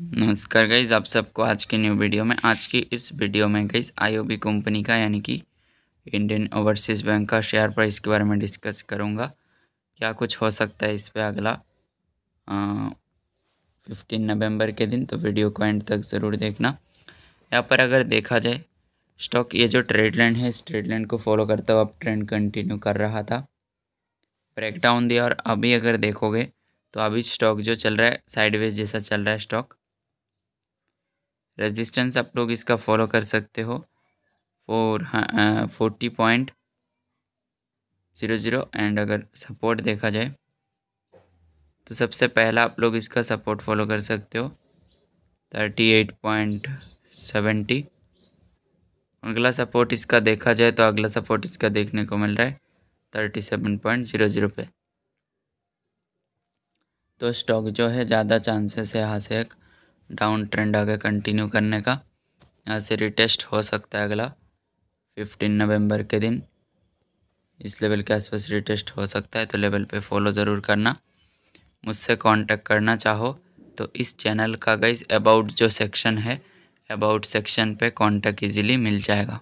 नमस्कार गाइज आप सबको आज की न्यू वीडियो में आज की इस वीडियो में गाइज आईओबी कंपनी का यानी कि इंडियन ओवरसीज बैंक का शेयर प्राइस के बारे में डिस्कस करूंगा क्या कुछ हो सकता है इस पर अगला फिफ्टीन नवंबर के दिन तो वीडियो को एंड तक ज़रूर देखना यहाँ पर अगर देखा जाए स्टॉक ये जो ट्रेड लाइन है इस ट्रेड लाइन को फॉलो करते हुए अब ट्रेंड कंटिन्यू कर रहा था ब्रेकडाउन दिया और अभी अगर देखोगे तो अभी स्टॉक जो चल रहा है साइडवेज जैसा चल रहा है स्टॉक रेजिस्टेंस आप लोग इसका फॉलो कर सकते हो फोर हाँ, forty point zero zero and अगर सपोर्ट देखा जाए तो सबसे पहला आप लोग इसका सपोर्ट फॉलो कर सकते हो थर्टी एट पॉइंट सेवेंटी अगला सपोर्ट इसका देखा जाए तो अगला सपोर्ट इसका देखने को मिल रहा है thirty seven point zero zero पे तो स्टॉक जो है ज़्यादा चांसेस है यहाँ से एक डाउन ट्रेंड आगे कंटिन्यू करने का यहाँ से रिटेस्ट हो सकता है अगला फिफ्टीन नवंबर के दिन इस लेवल के आसपास रिटेस्ट हो सकता है तो लेवल पे फॉलो ज़रूर करना मुझसे कांटेक्ट करना चाहो तो इस चैनल का गाइज अबाउट जो सेक्शन है अबाउट सेक्शन पे कांटेक्ट इजीली मिल जाएगा